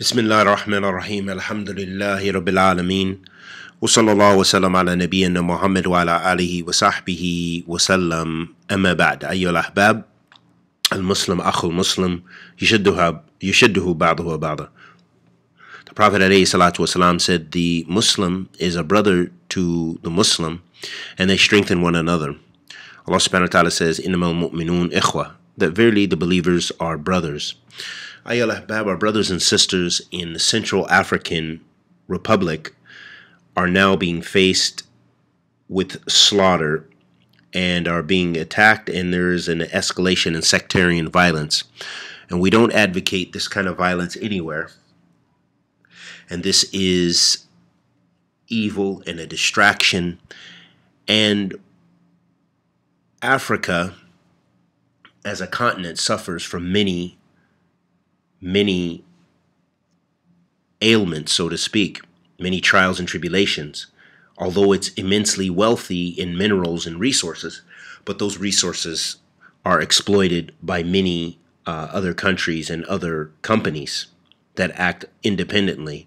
بسم الله الرحمن الرحيم الحمد لله رب العالمين وصلى الله وسلم على نبينا محمد وعلى آله وصحبه وسلم أما بعد أيها الأحباب المسلم أخو المسلم يشده, يشده بعضه بعضا The Prophet عليه والسلام, said the Muslim is a brother to the Muslim and they strengthen one another Allah subhanahu wa ta'ala says إِنَّمَا الْمُؤْمِنُونَ إِخْوَةً that verily the believers are brothers Ayel Ahbab, our brothers and sisters in the Central African Republic, are now being faced with slaughter and are being attacked, and there is an escalation in sectarian violence. And we don't advocate this kind of violence anywhere. And this is evil and a distraction. And Africa, as a continent, suffers from many many ailments, so to speak, many trials and tribulations, although it's immensely wealthy in minerals and resources, but those resources are exploited by many uh, other countries and other companies that act independently.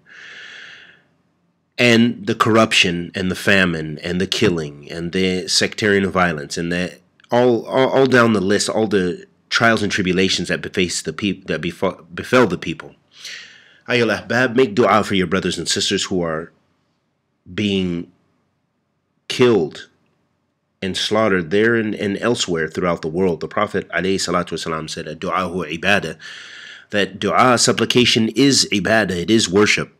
And the corruption and the famine and the killing and the sectarian violence and the all, all, all down the list, all the trials and tribulations that beface the people that befell, befell the people. Ayul Ahbab, make dua for your brothers and sisters who are being killed and slaughtered there and, and elsewhere throughout the world. The Prophet والسلام, said, Du'ahu ibadah, that dua, supplication is ibadah, it is worship.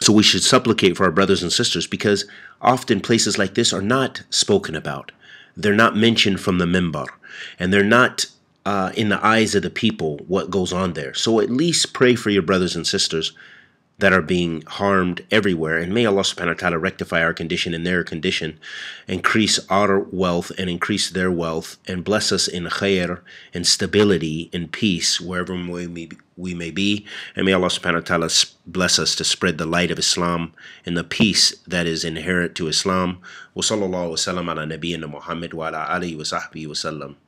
So we should supplicate for our brothers and sisters because often places like this are not spoken about. They're not mentioned from the mimbar, and they're not uh, in the eyes of the people what goes on there. So at least pray for your brothers and sisters that are being harmed everywhere. And may Allah subhanahu wa ta'ala rectify our condition and their condition, increase our wealth and increase their wealth, and bless us in khair and stability and peace wherever we may be. And may Allah subhanahu wa ta'ala bless us to spread the light of Islam and the peace that is inherent to Islam. Wa sallallahu wa sallam ala nabiyyina Muhammad wa ala alihi wa sahbihi wa sallam.